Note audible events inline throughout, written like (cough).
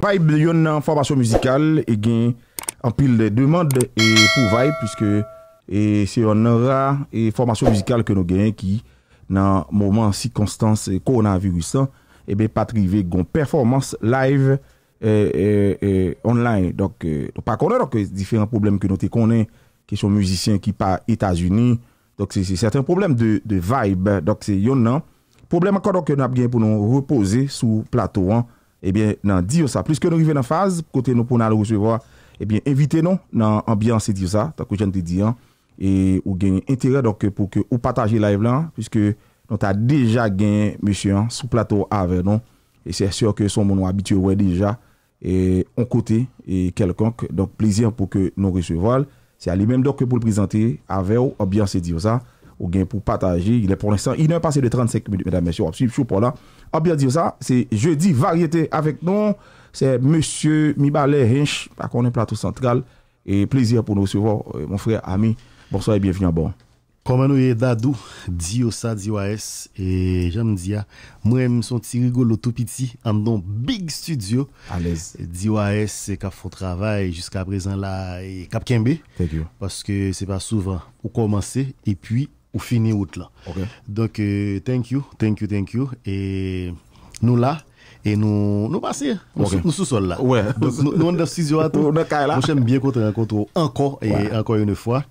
Paib yon nan formasyon muzikal e gen anpil de demande e pou vaib pwiske se yon nan ra e formasyon muzikal ke nou gen ki nan mouman sikonstans konan virousan e eh ben patrive gon performans live e online. Donk pa konan donk e diferan probleme ke nou te konen ke sou muzisyen ki pa Etasuni donk se certain probleme de vaib donk se yon nan probleme akon donk ke nou ap gen pou nou repose sou plato an Ebyen eh nan diyo sa, plis ke nou rive nan faz, kote nou pou nan al recevo a, ebyen eh evite nan, nan ambyansi diyo sa, takou jente diyan, e ou genye entere, donk pou ke ou pataje live lan, pwiske nou ta deja genye, mesye an, sou plato avè nan, e sè sèr ke son moun ou abityo wè deja, e on kote, e kelkonk, donk plezyan pou ke nou recevo al, se a li menm donk pou l'prizante, avè ou ambyansi diyo sa, ou genye pou pataje, ilè pou l'instant, ilè pasè de 35 min, mesye an, mèsyè wap si, chou pou lan, bien dire ça, c'est jeudi variété avec nous. C'est monsieur Mibale Hinch, à est plateau central. Et plaisir pour nous recevoir, euh, mon frère, ami. Bonsoir et bienvenue à bord. Comment nous est Dadou, Dio ça, Dio AS, et j'aime dire, moi-même, son petit rigolo tout petit, en don big studio. À l'aise. Dio c'est qu'à travail jusqu'à présent là, et cap Kembe. Parce que c'est pas souvent, pour commencer, et puis, ou fini out là. Donc, euh, thank you, thank you, thank you. Et nous là, et nous, nous passer, nous, sous-sol là. Ouais. Donc, nous, nous, on est studio à tout. Moi, j'aime bien qu'on te rencontre hein, encore et encore une fois.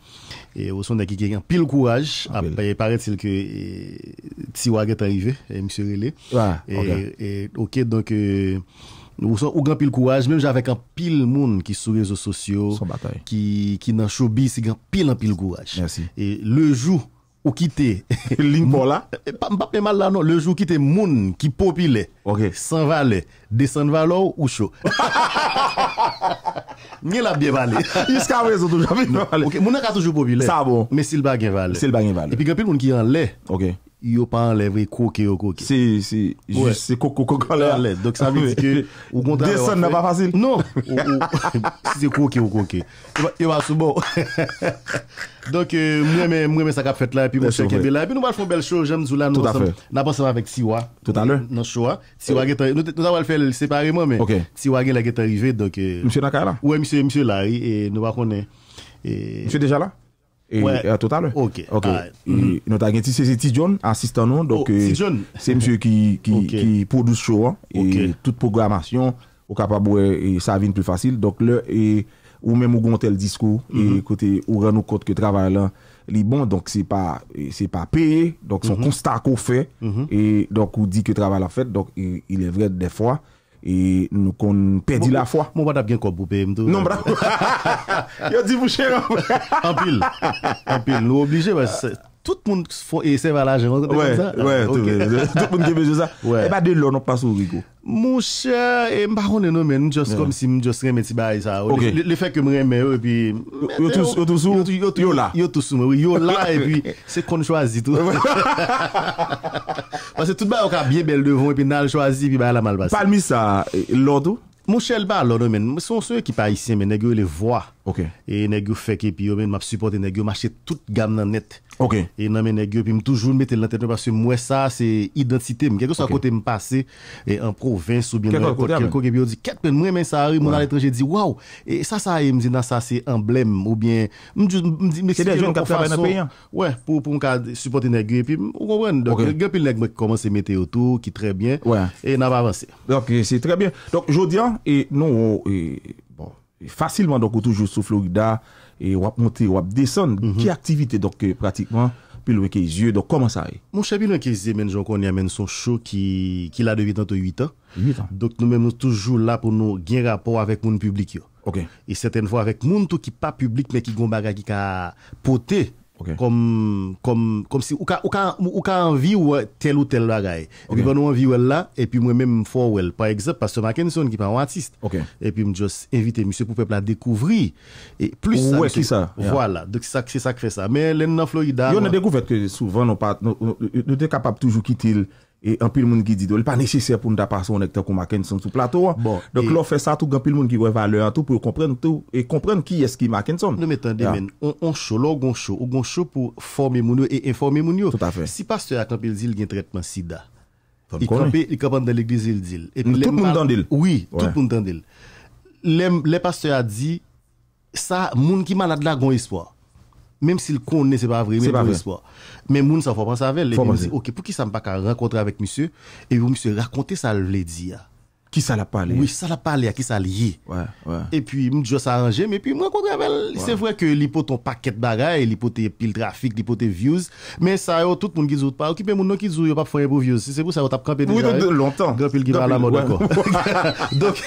Et au son de qui a pile courage, okay. Ah, paraît-il que euh, Tiwag est arrivé, et monsieur Relé. Et, et, ok, donc, nous euh, sommes au grand pile courage, même avec un pile monde qui sur les réseaux sociaux, qui, qui dans showbiz, c'est grand pile un pile courage. Et le jour, Ou ki te... Fil (laughs) lingbo la? Pa mbap me mal la no. Le jou ki te moun ki popile. Ok. San vale. Desan valo ou chou. (laughs) Nye la biye vale. Yus (laughs) ka wezo toujwa. Non. Moun a ka toujwe popile. Sa bon. Mesil bagye vale. Mesil bagye vale. E pi kepi moun ki yon le. Ok. Il a pas enlever coquet au coqué. C'est c'est juste c'est coco coco là. Donc ça veut dire que au (laughs) contraire descendre n'est pas facile. Non, (laughs) c'est coquet au coquet. Il va sous bon. (laughs) Donc euh, moi mais moi mais ça qu'a fait là et puis je Kebe là et puis nous va faire une belle chose j'aime Zoula nous On N'a pas avec Siwa tout à l'heure. Non Siwa, Siwa nous nous allons le faire séparément mais Siwa là est arrivé donc euh, Monsieur Nakala. Oui monsieur monsieur Larry et nous va connaître. Monsieur déjà là E a totalè? Ok. Ok. E nou ta gen ti, se se ti John, asistan nou. Oh, si John? Se msye ki pou dou sou an. Ok. E tout programasyon, ou kapabou e savin pou fasil. Donk le, ou men mou gontel disko, e kote mm-hmm. ou ren nou kote ke travay lan, li bon. Donk se pa, se pa pe, donk son konsta mm-hmm. ko fe. Mm-hmm. E donk ou di ke travay lan fet, donk il e vred de fwa. et nous qu'on perdit la foi. Mon pas bien pour payer Non, (laughs) dit En pile. En pile, obligés tout le monde l'argent. tout le monde qui ça. Et pas eh ben, de non pas sur Rico. Mon cher, et pas non mais juste comme si ça. Le fait que et puis c'est qu'on choisit tout. (laughs) Mwen se tout ba yon ka biye bel devon, epi nan jwazi, epi bayan la malbasa. Palmi sa, euh, lodo? Mwen chel ba lodo men, son sou yo ki pa isye men, ege yo le vwa. Ok. Et nèg gens fake et puis même m'a supporté nèg gens marcher toute gamme dans net. Ok. Et non mais nèg gens puis m' toujours mettre dans tête parce que moi ça c'est identité, quelque soit côté me passer et en province ou bien quelque qui dit quelque moi mais ça arrive mon à l'étranger dit waouh et ça ça e me dit ça c'est emblème ou bien me dit mais c'est des jeunes qui travaillent dans pays. Hein. Ouais, pour pour supporter nèg et puis vous comprenez donc les gens puis nèg mettre autour qui très bien ouais et n'a pas avancé. Donc c'est très bien. Donc Jodian hein, et nous Fasilman do kou toujou sou Florida E wap monte, wap deson Ki mhm. aktivite doke euh, pratikman Pil weke izye, doke koman sa e? Moun chabi nou ke izye menjou kon yamen son show Ki la devit anto 8 an Dok nou menjou toujou la pou nou Gyen rapor avek moun publik yo E seten fwa avek moun tou ki pa publik Men ki gombaga ki ka pote Comme, comme, comme si, ou ka, ou ka, ou ka envie ou tel ou tel bagay. Okay. Et puis, bon, envie là, et puis moi-même, fort ou Par exemple, parce que Mackinson qui pas un artiste. Okay. Et puis, me juste invité monsieur pour peuple à découvrir. Et plus ça. Ouais, ça. Voilà. Yeah. Donc, c'est ça, c'est ça qui fait ça. Mais, l'en en Floride on a découvert que souvent, on pas, nous, nous, nous, nous, nous, E anpil moun gidi do, li pa nesise pou nou da pa son ekte kou maken son sou plato an. Bon, Donk e- lò fè sa tou gampil moun givoy vale an tou pou yon kompren tou, e kompren ki eski maken son. Non mè tande men, on chou, lò ou gon chou, ou gon chou pou formi moun yo e informi moun yo. Tout a fè. Si pasteur akampil zil gen tretman si da, yi kapan dan l'eglize l'dil. Tout moun dandil. Oui, tout moun dandil. Le pasteur a di, sa moun ki manad la gon espoir. même s'il connaît, c'est pas vrai, mais c'est pas espoir. Mais moun, ça faut pas ça elle. ok, pour qui ça me pas qu'à rencontrer avec monsieur? Et vous, monsieur, racontez ça, le dire. Qui ça l'a parlé Oui, ça l'a parlé à qui ça lié. Ouais, ouais. Et puis, je s'arranger, mais puis, moi, c'est vrai que l'hypothèse, ton paquet de bagages, l'hypothèse, pile trafic, l'hypothèse, views. Mais ça, tout le monde qui joue pas, occupez-vous de nous qui pas pour views. Si c'est pour ça, on tape campé de hein? longtemps. Grand va à la mode d'accord. (laughs) Donc,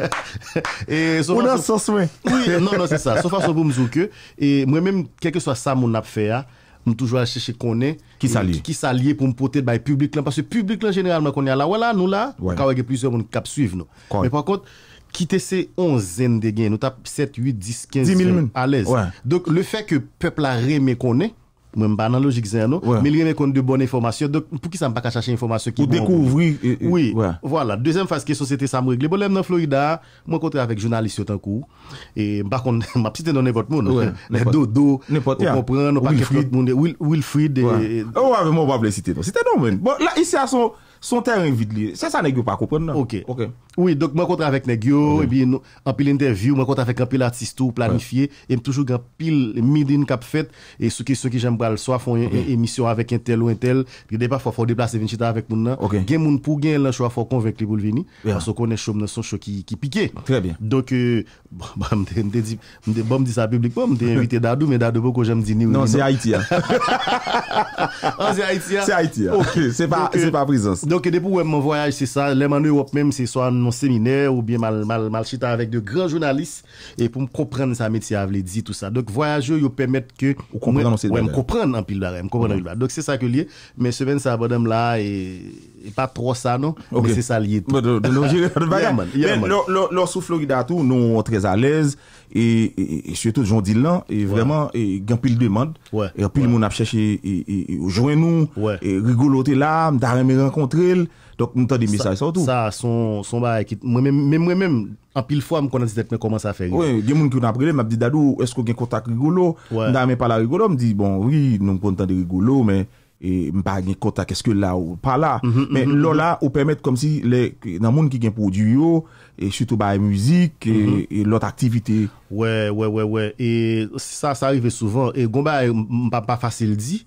(laughs) et, on a sans soin. Oui, non, non, c'est ça. Sauf à ce que, et moi-même, quel que soit ça, mon affaire, nous toujours à chercher qu'on s'allie euh, qui public public me porter public parce public là nous ala, nous voilà nous là kawa y a plusieurs nous mais par contre quitter ces 11 de nous nous 7, 8, 10, 15, 10 000 Donc le fait que peuple a qu'on Mwen ban nan logik zè an non? nou, mwen reme kon de bon informasyon, pou ki sa m baka chache informasyon ki bon. Ou dekouvri. E, e, oui, voilà. Dezem fase ke sosyete sa m regle. Bon, lem nan Florida, mwen kontre avèk jounaliste yotan kou. E m bakon, (laughs) m ap siten nan nepot moun. Non? Nepot, nepot. O kompren, non pa keflot moun. Wilfried. Ou avè m wap le siten. Siten nan men. Bon, la, isi a son terren vide li. Se sa nek yo pa kompren nan. Ok. Ok. Oui, donc moi contre avec Negio, mm. et puis en pile interview, moi contre avec un pile artiste tout planifié, ouais. et toujours un pile meeting cap fait, et ceux qui, ceux qui j'aime pas le soir font une émission avec un tel ou un tel, puis des fois, faut, faut déplacer une chita avec moun nan. Okay. Gen mon pour gen le choix, faut convaincre les le venir, parce qu'on est chaud, son show qui, qui piquait. Très bien. Donc, euh, bon, (laughs) bah, m'de, dit, me bon, m'dis ça publiquement, m'de invité (laughs) Dadou, mais Dadou, beaucoup j'aime dire Non, c'est Haïti, hein. (laughs) ah, c'est Haïti, hein. C'est Haïti, hein. Ok, c'est pas, c'est euh, pas présence. Donc, depuis où mon voyage, c'est ça, Les en Europe même, c'est soit mon un séminaire ou bien mal, mal, chita avec de grands journalistes et pour me comprendre sa métier à dit tout ça. Donc, Voyageur vous permet que, ou comprendre, me comprendre en pile mhm. Donc, c'est ça que lié. Mais semaine, ça, madame là, et, pas trop ça non mais c'est ça lié tout. Lors sous Florida tout nous très à l'aise et, surtout j'en dis là et vraiment il y a pile de ouais. et puis le monde a cherché jouer nous et rigoloter là m'ta me rencontrer donc nous des messages surtout ça son son bail moi même moi même en pile fois me connais tête comment ça fait Oui, des monde qui n'a me m'a dit dadou est-ce qu'on gain contact rigolo n'a même pas la rigolo me dit bon oui nous content de rigolo mais E mpa gen kontak eske la ou pa la mhm, mhm, Men mhm, lola ou pemet kom si Nan moun ki gen pou diyo Chuto baye muzik E lot aktivite We we we we E sa sa rive souvan Goumba e mpa fasil di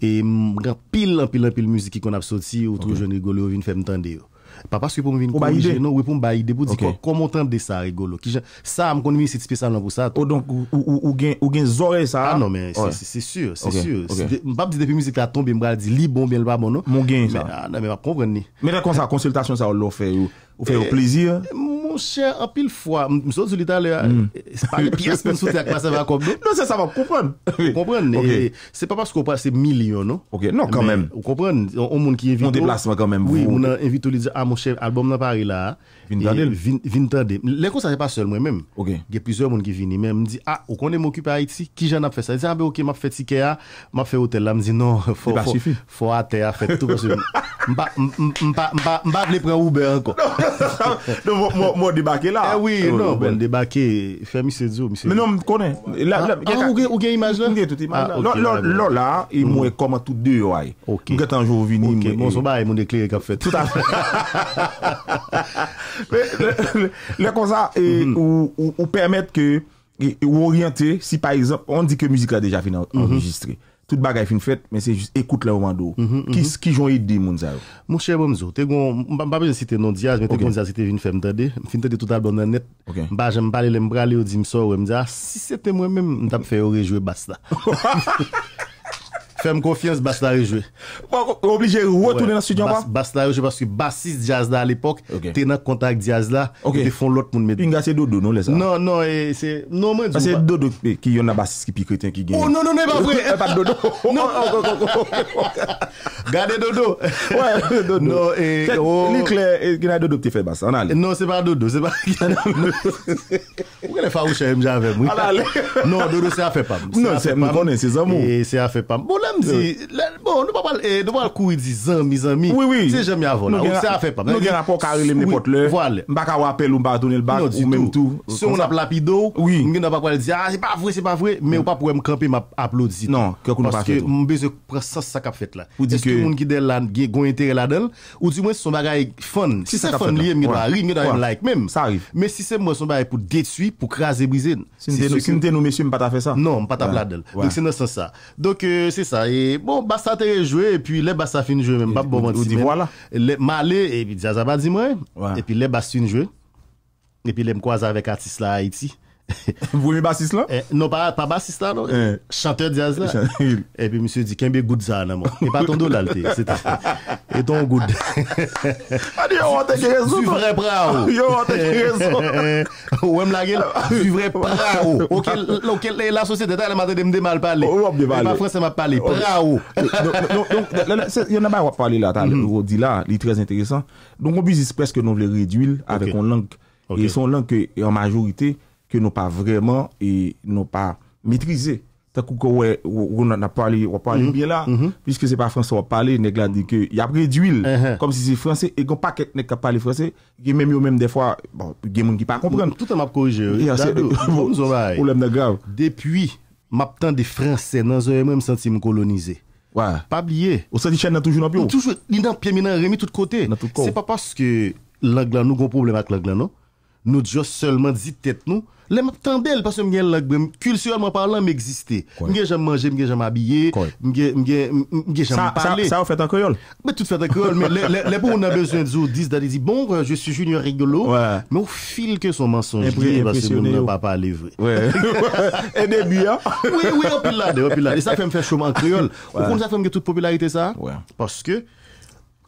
E mga pil an pil an pil muziki kon ap soti Ou tou jenye gole ou vin fèm tande yo Pa pas wè pou mwen konvije, wè pou mwen bayide, pou di kon montande sa rigolo. Sa, mwen konvije se tipi sa lan pou sa. Ou gen zore sa? A, nan men, se sur, se sur. Mwen pa pwede pe mouze ki la ton bè mbra, li bon bè lwa bon. Mwen gen sa? A, nan men, wap konvwen ni. Mwen re kon sa konsultasyon sa ou lo fè yo? Ou fè yo plezir? Mwen. cher, en pile fois, nous vous tout c'est pas les pièces que nous avec ça va comme Non, c'est ça, va comprendre. (laughs) Comprendre, et C'est pas parce qu'on passe millions, non? Ok, non, quand même. Vous comprenez, on monde qui invite. Mon déplacement quand même. Oui, on invite à dire, ah, mon cher, album dans Paris là. Vintandel. Les ça c'est pas seul moi-même. Ok. Il y a plusieurs monde qui viennent, même me dit, ah, on est occupé à Haïti, qui j'en a fait ça? Il dit, ah, ben, ok, m'a fait ticket, m'a fait hôtel là, me dit, non, (laughs) faut, faut, faut, faut, terre, faut, tout. (laughs) Mbap le pre oube an kon. Mwen debake la. Mwen eh eh non, bon, debake, fèmise di oumise di. Mwen non, konen. Ah, ou gen imajnen? Ou gen tout imajnen. Ah, lò la, mwen mm. koma tout de yo ay. Bon, (laughs) mm-hmm. Ou gen tanjou vini. Mwen souba, mwen dekliye kap fèt. Soutan. Lè kon sa, ou permèt ke, ou oryente, si par exemple, on di ke mizika deja fina onjistre. Tout bagay fin fèt, men se jist ekoute lè ou mandou. Mhm, ki jon yi di moun zè ou? Moun chè moun zè ou. Te gwen, mbapè jen si te non diyaz, mwen te gwen diyaz ki te vin fè mdèdè. Mfin tèdè touta blonè net. Bajen mbale lem brale ou di msò ou mdèdè. Ah, si se te mwen men, mdam fè yon rejwe basta. Fais-moi confiance, basse la rejouer. Obligé de retourner dans le studio, pas? Hein? Basse la rejouer parce que bassiste jazz là à l'époque, t'es dans contact jazz là, ils font l'autre monde mettre. c'est Dodo, non, les ça? Non, non, c'est, non, moi, ah, c'est Dodo qui y en a bassiste qui pique qui gagne. Oh, non, non, non, pas vrai. (laughs) Pas Dodo. (laughs) Non, (laughs) Gardez Dodo. Ouais, Dodo. Non, et, oh. L'iclé, il a Dodo qui fait basse, on a Non, c'est pas Dodo, c'est pas, Où est le farouche, avec moi Non, Dodo, c'est à faire pas. Non, c'est, mon connaît, c'est amours. Et c'est à faire pas même si euh. bon nous pas parler eh, nous pas courir dire zami amis oui oui c'est jamais avant ça c'est à pas nous gain rapport carré les n'importe là voilà m'pas avoir appel ou m'pas donner le bac ou même tout si on a lapido oui nous pas pas dire c'est pas vrai c'est pas vrai mais on pas pour me camper m'applaudir non parce que mon besoin prend sens ça qu'a fait là est-ce que tout le monde qui dès là gain intérêt là-dedans ou du moins son bagage fun si c'est fun lié me doit rire like même ça arrive mais si c'est moi son bagage pour détruire pour craser briser si nous si nous monsieur m'pas pas faire ça non pas ta là donc c'est dans ça donc euh, c'est ça E bon basta te rejwe E pi le basta finjwe E pi le basta finjwe E pi le mkwaza vek artist la Haiti Vouye basis lan? Eh, non parat, pa basis lan non. eh. Chanteur diaz lan E pi msye di, kembe goud zan nan mo E pa ton do lalte E ton goud Ani ah, oh. (laughs) yo wante kerezo Yo wante kerezo Yo wante kerezo Ok, lò ke lè la sosye deta E la madè demde mal pale E pa fwese ma pale, prao Yon nan ba wap pale la Di la, li trez interesan Don kon bizis preske nou vle reduil Avè kon lank, e son lank en majorite que nous pas vraiment et nous pas maîtrisé. Tant que on a parlé, on parle bien là, mhm. puisque c'est pas français on parle, nèg là dit que y a pris d'huile uh-huh. comme si c'est français et qu'on pas quelqu'un nèg qui parle français, même même des fois bon, des gens qui pas comprendre. Tout en m'a corrigé. (laughs) Problème grave. Depuis m'a des français dans un même senti colonisé. Ouais. Pas oublier. Au sein chaîne toujours dans Toujours, il dans pied, dans remis tout côté. C'est pas parce que l'anglais nous a un problème avec l'anglais non nous juste seulement dit tête nous. Les m'attendel parce que m'gien langue culturellement parlant m'exister. M'gien jamais mangé, m'gien j'aime habiller, m'gien m'gien m'gien parler. Ça ça fait en créole. Mais tout fait en créole mais les les pour on a besoin de disent d'aller dire bon euh, je suis junior rigolo mais au fil que son mensonge parce que vous oh. ne pas vrai. Ouais. (laughs) Et début hein. Oui oui, populaire populaire Et ça fait me faire chaud en créole. Pourquoi ça fait toute popularité ça Parce que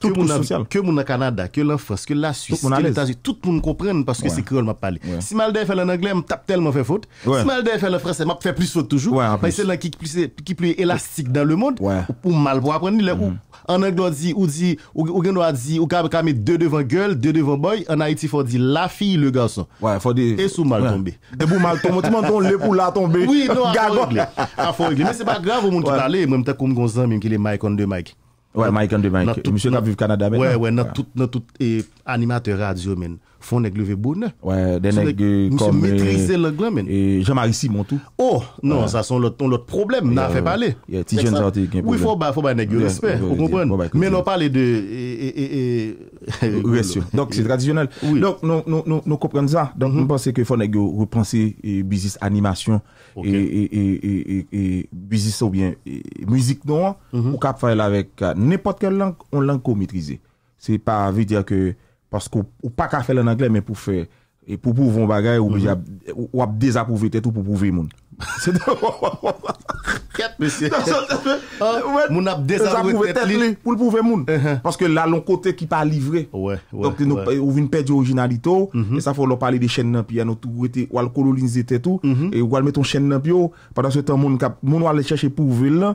tout que mon social que mon Canada que la France que la Suisse tout que les États-Unis tout le monde comprend parce que ouais. c'est créole m'a parlé ouais. si mal fait en anglais m'a tape tellement fait faute si mal fait le français m'a fait plus faute toujours mais c'est là qui plus qui plus élastique dans le monde pour mal pour apprendre mm -hmm. en anglais dit ou dit ou ou doit dire ou mettre deux devant gueule deux devant boy en Haïti faut dire la fille le garçon faut dire et sous mal tombé et pour mal tomber tu m'entends le pour la tomber oui non à faut mais c'est pas grave au monde qui parler même t'as comme gonzan même qui est mike on deux mike. Ouè, Mike and the Mike. Mise yon ap vivi Kanada men nou. Ouè, ouè, nan tout eh, animatè radio men. Fonèk lè vè bonè. Wè, denèk gè... Moussè mètrizè lè gwen men. Jè marisi, moun tou. Oh, nan, sa son lòt problem, nan fè palè. Yè, ti jèn zantè gen problem. Oui, fò bè, fò bè, nèk gè, respè, ou konpren. Mè nan palè de... Ouè, sè, donk, sè tradisyonel. Donk, nou, nou, nou, nou, nou, konpren zan. Donk, nou, monsè kè fò nèk gè ou repansè bizis animasyon, e, e, e, e, e, bizis ou bien mouzik nouan, mhm. ou kap fè euh, lè Paske ou pa ka fè lè nan glè, mè pou fè, pou pou vè moun bagay, uh-huh. mm-hmm. ou ap dezapouvè tè tou pou pouvè moun. Kèt, mè sè. Moun ap dezapouvè tè tou pou pouvè moun. Paske la loun kote ki pa livre. Ou vè yon ped yo orijinalito, e sa fò lò pale de chèn nan pi anot, ou al kololize tè tou, mm-hmm. e ou al met ton chèn nan pi yo, padan se tan moun kap, moun wale chèche pouvè lè,